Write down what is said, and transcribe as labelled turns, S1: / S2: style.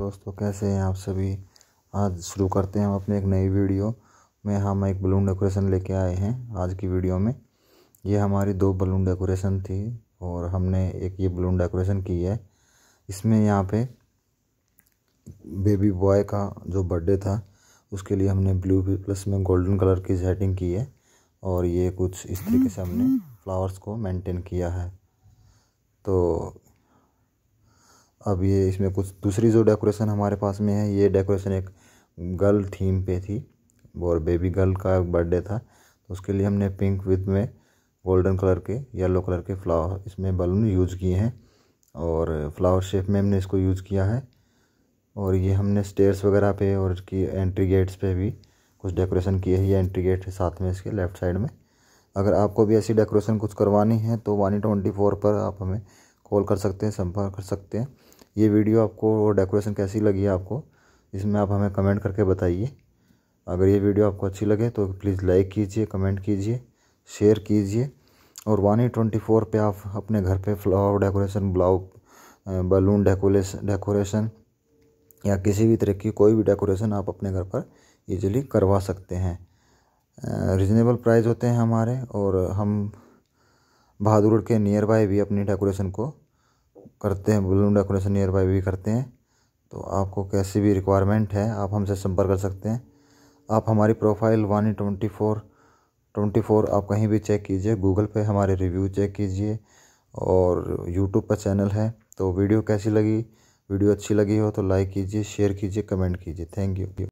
S1: दोस्तों कैसे हैं आप सभी आज शुरू करते हैं हम अपने एक नई वीडियो में हम एक बलून डेकोरेशन लेके आए हैं आज की वीडियो में ये हमारी दो बलून डेकोरेशन थी और हमने एक ये बलून डेकोरेशन की है इसमें यहाँ पे बेबी बॉय का जो बर्थडे था उसके लिए हमने ब्लू प्लस में गोल्डन कलर की सेटिंग की है और ये कुछ इस तरीके से हमने फ्लावर्स को मेनटेन किया है तो अब ये इसमें कुछ दूसरी जो डेकोरेशन हमारे पास में है ये डेकोरेशन एक गर्ल थीम पे थी और बेबी गर्ल का बर्थडे था तो उसके लिए हमने पिंक विद में गोल्डन कलर के येलो कलर के फ्लावर इसमें बलून यूज किए हैं और फ्लावर शेप में हमने इसको यूज़ किया है और ये हमने स्टेयर्स वगैरह पे और की एंट्री गेट्स पे भी कुछ डेकोरेशन किए हैं ये एंट्री गेट है साथ में इसके लेफ़्ट साइड में अगर आपको भी ऐसी डेकोरेशन कुछ करवानी है तो वानी ट्वेंटी फोर पर आप हमें कॉल कर सकते हैं संपर्क कर सकते हैं ये वीडियो आपको और डेकोरेशन कैसी लगी है आपको इसमें आप हमें कमेंट करके बताइए अगर ये वीडियो आपको अच्छी लगे तो प्लीज़ लाइक कीजिए कमेंट कीजिए शेयर कीजिए और वन ई ट्वेंटी फोर पर आप अपने घर पे फ्लावर डेकोरेशन ब्लाउ बलून डेकोरेशन डेकोरेशन या किसी भी तरह की कोई भी डेकोरेशन आप अपने घर पर ईजिली करवा सकते हैं रिजनेबल प्राइस होते हैं हमारे और हम बहादुर के नियर बाय भी अपनी डेकोरेशन को करते हैं बलून डेकोरेशन नियर बाई भी करते हैं तो आपको कैसी भी रिक्वायरमेंट है आप हमसे संपर्क कर सकते हैं आप हमारी profile one twenty four twenty four आप कहीं भी चेक कीजिए गूगल पे हमारे रिव्यू चेक कीजिए और यूट्यूब पर चैनल है तो वीडियो कैसी लगी वीडियो अच्छी लगी हो तो लाइक कीजिए शेयर कीजिए कमेंट कीजिए थैंक यू